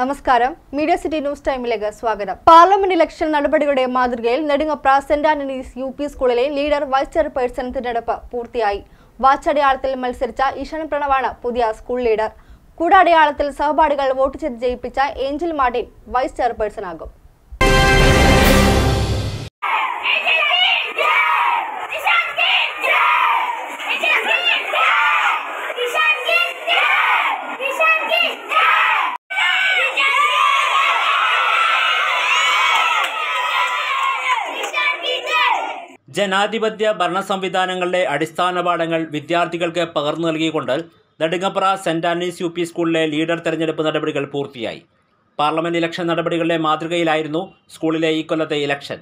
നമസ്കാരം media city news ടൈമിലേക്ക് സ്വാഗതം പാർലമെന്റ് ഇലക്ഷൻ നടപടികളുടെ മാതൃകയിൽ Nedungapra saint Antony's U P സ്കൂളിലെ ലീഡർ വൈസ് ചെയർപേഴ്സൺ തിരഞ്ഞെടുപ്പ് പൂർത്തിയായി വാച്ചടയാളത്തിൽ മത്സരിച്ച ഈശാൻ പ്രണവാണ് പുതിയ സ്കൂൾ ലീഡർ കൂടാടയാളത്തിൽ സഹപാഠികൾ വോട്ട് ചെയ്ത് ജയിപ്പിച്ച ഏഞ്ചൽ മാർട്ടിൻ വൈസ് ചെയർപേഴ്സൺ ആകും ജനാധിപത്യ ഭരണ സംവിധാനങ്ങളുടെ അടിസ്ഥാന പാഠങ്ങൾ വിദ്യാർത്ഥികൾക്ക് പകർന്നു നൽകിക്കൊണ്ട് Nedungapra saint Antony's U P സ്കൂളിലെ ലീഡർ തെരഞ്ഞെടുപ്പ് നടപടികൾ പൂർത്തിയായി പാർലമെന്റ് ഇലക്ഷൻ നടപടികളുടെ മാതൃകയിലായിരുന്നു സ്കൂളിലെ ഈ കൊല്ലത്തെ ഇലക്ഷൻ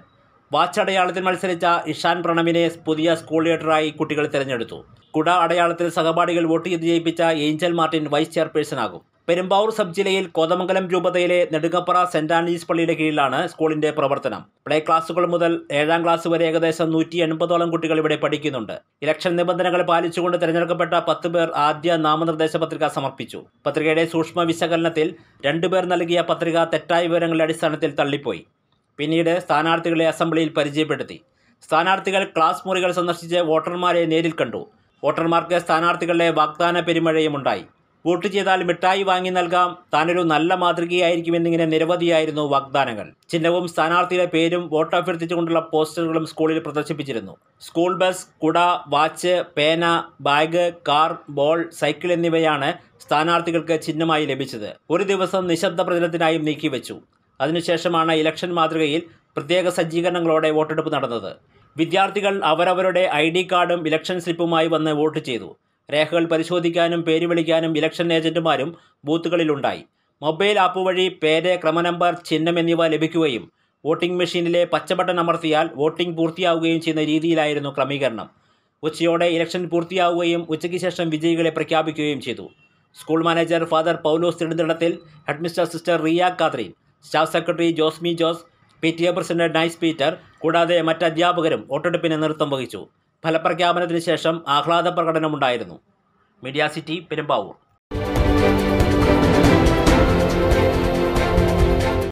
വാച്ച് അടയാളത്തിൽ മത്സരിച്ച ഇഷാൻ പ്രണവിനെ പുതിയ സ്കൂൾ ലീഡറായി കുട്ടികൾ തിരഞ്ഞെടുത്തു കുട അടയാളത്തിൽ സഹപാഠികൾ വോട്ട് ചെയ്ത് ജയിപ്പിച്ച ഏഞ്ചൽ മാർട്ടിൻ വൈസ് ചെയർപേഴ്സണാകും പെരുമ്പാവൂർ സബ് ജില്ലയിൽ കോതമംഗലം രൂപതയിലെ നെടുങ്കപ്പറ സെന്റ് ആൻഡ്രീസ് പള്ളിയുടെ കീഴിലാണ് സ്കൂളിന്റെ പ്രവർത്തനം പ്ലേ ക്ലാസുകൾ മുതൽ ഏഴാം ക്ലാസ് വരെ ഏകദേശം നൂറ്റി എൺപതോളം കുട്ടികൾ ഇവിടെ പഠിക്കുന്നുണ്ട് ഇലക്ഷൻ നിബന്ധനകൾ പാലിച്ചുകൊണ്ട് തെരഞ്ഞെടുക്കപ്പെട്ട പത്ത് പേർ ആദ്യ നാമനിർദ്ദേശ പത്രിക സമർപ്പിച്ചു പത്രികയുടെ സൂക്ഷ്മ വിശകലനത്തിൽ രണ്ടുപേർ നൽകിയ പത്രിക തെറ്റായ വിവരങ്ങളുടെ അടിസ്ഥാനത്തിൽ തള്ളിപ്പോയി പിന്നീട് സ്ഥാനാർത്ഥികളെ അസംബ്ലിയിൽ പരിചയപ്പെടുത്തി സ്ഥാനാർത്ഥികൾ ക്ലാസ് മുറികൾ സന്ദർശിച്ച് വോട്ടർമാരെ നേരിൽ കണ്ടു വോട്ടർമാർക്ക് സ്ഥാനാർത്ഥികളുടെ വാഗ്ദാന പെരുമഴയും ഉണ്ടായി വോട്ട് ചെയ്താൽ മിഠായി വാങ്ങി നൽകാം താനൊരു നല്ല മാതൃകയായിരിക്കും എന്നിങ്ങനെ നിരവധിയായിരുന്നു വാഗ്ദാനങ്ങൾ ചിഹ്നവും സ്ഥാനാർത്ഥിയുടെ പേരും വോട്ട് അഭ്യർത്ഥിച്ചുകൊണ്ടുള്ള പോസ്റ്ററുകളും സ്കൂളിൽ പ്രദർശിപ്പിച്ചിരുന്നു സ്കൂൾ ബസ് കുട വാച്ച് പേന ബാഗ് കാർ ബോൾ സൈക്കിൾ എന്നിവയാണ് സ്ഥാനാർത്ഥികൾക്ക് ചിഹ്നമായി ലഭിച്ചത് ഒരു ദിവസം നിശബ്ദ പ്രചരണത്തിനായും നീക്കിവെച്ചു അതിനുശേഷമാണ് ഇലക്ഷൻ മാതൃകയിൽ പ്രത്യേക സജ്ജീകരണങ്ങളോടെ വോട്ടെടുപ്പ് നടന്നത് വിദ്യാർത്ഥികൾ അവരവരുടെ ഐ കാർഡും ഇലക്ഷൻ സ്ലിപ്പുമായി വന്ന് വോട്ട് ചെയ്തു രേഖകൾ പരിശോധിക്കാനും പേര് വിളിക്കാനും ഇലക്ഷൻ ഏജന്റുമാരും ബൂത്തുകളിലുണ്ടായി മൊബൈൽ ആപ്പ് വഴി പേര് ക്രമനമ്പർ ചിഹ്നം എന്നിവ ലഭിക്കുകയും വോട്ടിംഗ് മെഷീനിലെ പച്ചബട്ടൺ അമർത്തിയാൽ വോട്ടിംഗ് പൂർത്തിയാവുകയും ചെയ്യുന്ന രീതിയിലായിരുന്നു ക്രമീകരണം ഉച്ചയോടെ ഇലക്ഷൻ പൂർത്തിയാവുകയും ഉച്ചയ്ക്ക് ശേഷം വിജയികളെ പ്രഖ്യാപിക്കുകയും ചെയ്തു സ്കൂൾ മാനേജർ ഫാദർ പൗലോസ് തിരുവനന്തപുരത്തിൽ headmistress sister Riya Catherine staff secretary Josmi Jose P T A president Nice Peter കൂടാതെ മറ്റ് അധ്യാപകരും വോട്ടെടുപ്പിന് നൃത്തം വഹിച്ചു ഫലപ്രഖ്യാപനത്തിന് ശേഷം ആഹ്ലാദ പ്രകടനമുണ്ടായിരുന്നു മീഡിയ സിറ്റി പെരുമ്പാവൂർ